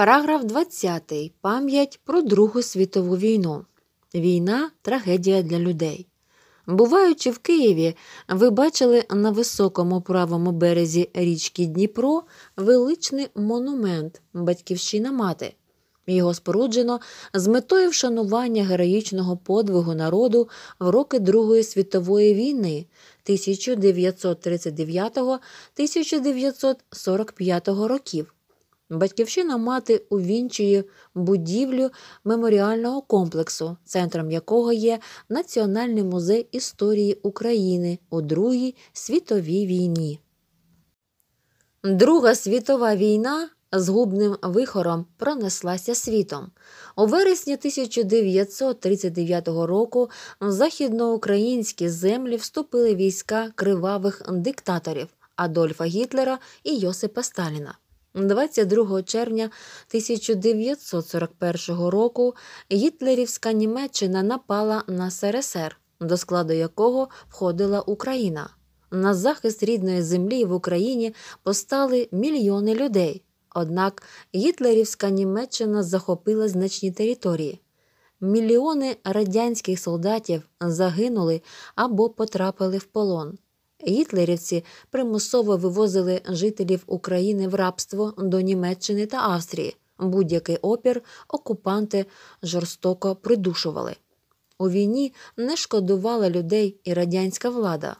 Параграф 20. Пам'ять про Другу світову війну. Війна трагедія для людей. Буваючи в Києві, ви бачили на високому правому березі річки Дніпро величний монумент Батьківщина мати. Його споруджено з метою вшанування героїчного подвигу народу в роки Другої світової війни 1939 1945 років. Батьківщина мати увінчує будівлю меморіального комплексу, центром якого є Національний музей історії України у Другій світовій війні. Друга світова війна згубним вихором пронеслася світом. У вересні 1939 року в західноукраїнські землі вступили війська кривавих диктаторів Адольфа Гітлера і Йосипа Сталіна. 22 червня 1941 року гітлерівська Німеччина напала на СРСР, до складу якого входила Україна. На захист рідної землі в Україні постали мільйони людей. Однак гітлерівська Німеччина захопила значні території. Мільйони радянських солдатів загинули або потрапили в полон. Гітлерівці примусово вивозили жителів України в рабство до Німеччини та Австрії. Будь-який опір окупанти жорстоко придушували. У війні не шкодувала людей і радянська влада.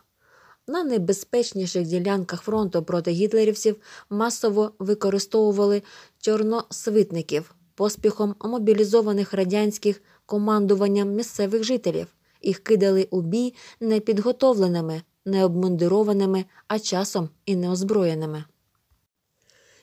На небезпечніших ділянках фронту проти гітлерівців масово використовували чорносвитників поспіхом мобілізованих радянських командуванням місцевих жителів. Їх кидали у бій непідготовленими, необмундированими, а часом і неозброєними.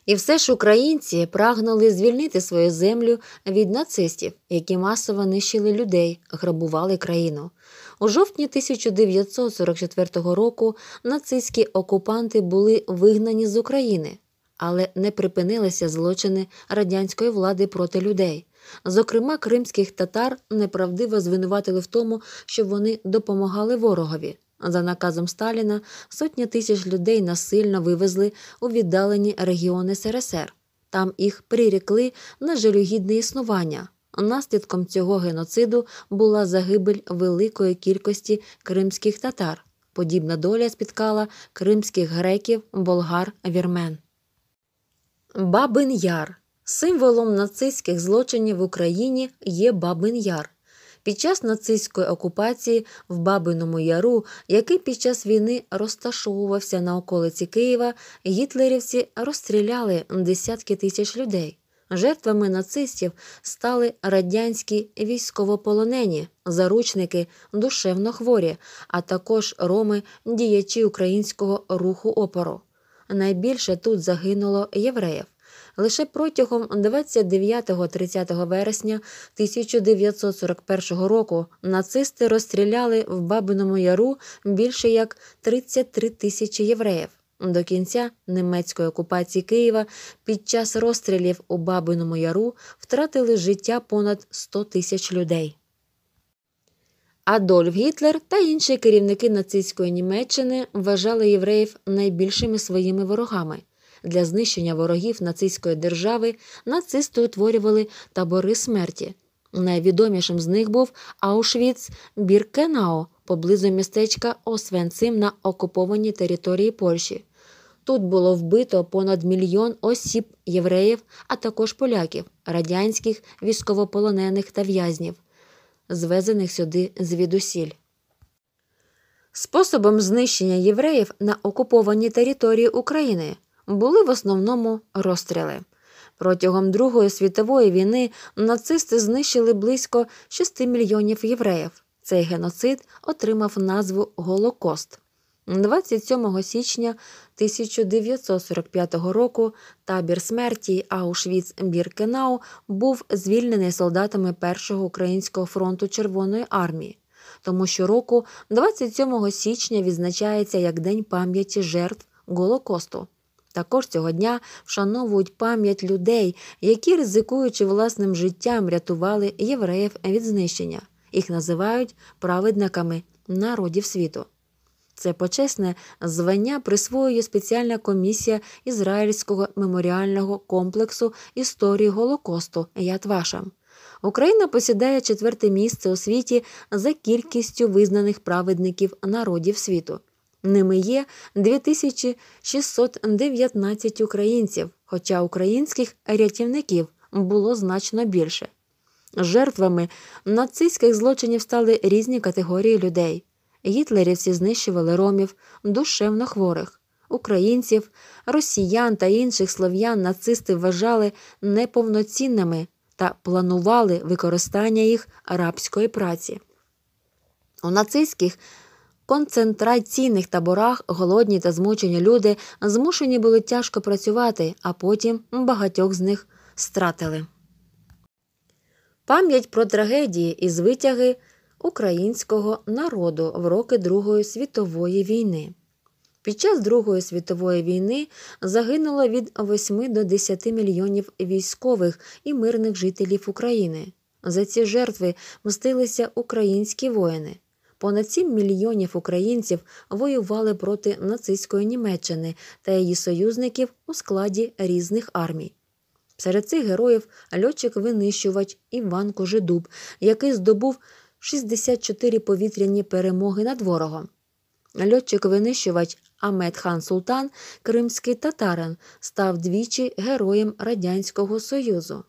І все ж українці прагнули звільнити свою землю від нацистів, які масово нищили людей, грабували країну. У жовтні 1944 року нацистські окупанти були вигнані з України, але не припинилися злочини радянської влади проти людей. Зокрема, кримських татар неправдиво звинуватили в тому, що вони допомагали ворогові. За наказом Сталіна сотні тисяч людей насильно вивезли у віддалені регіони СРСР. Там їх прирікли на жалюгідне існування. Наслідком цього геноциду була загибель великої кількості кримських татар. Подібна доля спіткала кримських греків, болгар, вірмен. Бабин Яр символом нацистських злочинів в Україні є Бабин Яр. Під час нацистської окупації в Бабиному Яру, який під час війни розташовувався на околиці Києва, гітлерівці розстріляли десятки тисяч людей. Жертвами нацистів стали радянські військовополонені, заручники, душевно хворі, а також роми, діячі українського руху опору. Найбільше тут загинуло євреїв. Лише протягом 29 30 вересня 1941 року нацисти розстріляли в Бабиному Яру більше як 33 тисячі євреїв. До кінця німецької окупації Києва під час розстрілів у Бабиному Яру втратили життя понад 100 тисяч людей. Адольф Гітлер та інші керівники нацистської Німеччини вважали євреїв найбільшими своїми ворогами. Для знищення ворогів нацистської держави нацисти утворювали табори смерті. Найвідомішим з них був Аушвіц Біркенао поблизу містечка Освенцим на окупованій території Польщі. Тут було вбито понад мільйон осіб євреїв, а також поляків, радянських, військовополонених та в'язнів, звезених сюди звідусіль. Способом знищення євреїв на окупованій території України були в основному розстріли. Протягом Другої світової війни нацисти знищили близько 6 мільйонів євреїв. Цей геноцид отримав назву Голокост. 27 січня 1945 року табір смерті аушвіц біркенау був звільнений солдатами Першого українського фронту Червоної армії, тому що щороку 27 січня відзначається як День пам'яті жертв Голокосту. Також цього дня вшановують пам'ять людей, які, ризикуючи власним життям, рятували євреїв від знищення. Їх називають праведниками народів світу. Це почесне звання присвоює спеціальна комісія Ізраїльського меморіального комплексу історії Голокосту Ятвашам. Україна посідає четверте місце у світі за кількістю визнаних праведників народів світу. Ними є 2619 українців, хоча українських рятівників було значно більше. Жертвами нацистських злочинів стали різні категорії людей. Гітлерівці знищували ромів, душевно хворих, українців, росіян та інших слов'ян нацисти вважали неповноцінними та планували використання їх рабської праці. У нацистських – концентраційних таборах голодні та змучені люди змушені були тяжко працювати, а потім багатьох з них стратили. Пам'ять про трагедії і звитяги українського народу в роки Другої світової війни. Під час Другої світової війни загинуло від 8 до 10 мільйонів військових і мирних жителів України. За ці жертви мстилися українські воїни понад 7 мільйонів українців воювали проти нацистської Німеччини та її союзників у складі різних армій. Серед цих героїв льотчик-винищувач Іван Кожедуб, який здобув 64 повітряні перемоги над ворогом. Льотчик-винищувач Амет Хан Султан, кримський татарин, став двічі героєм Радянського Союзу.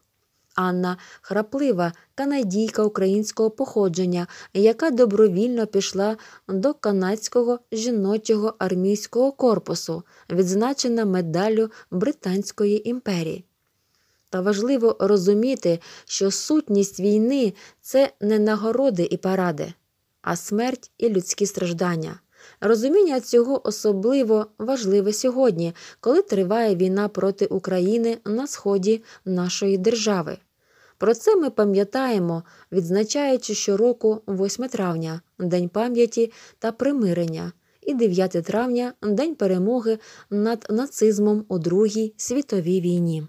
Анна, храплива канадійка українського походження, яка добровільно пішла до канадського жіночого армійського корпусу, відзначена медаллю Британської імперії. Та важливо розуміти, що сутність війни це не нагороди і паради, а смерть і людські страждання. Розуміння цього особливо важливе сьогодні, коли триває війна проти України на сході нашої держави. Про це ми пам'ятаємо, відзначаючи щороку 8 травня, День пам'яті та примирення, і 9 травня День перемоги над нацизмом у Другій світовій війні.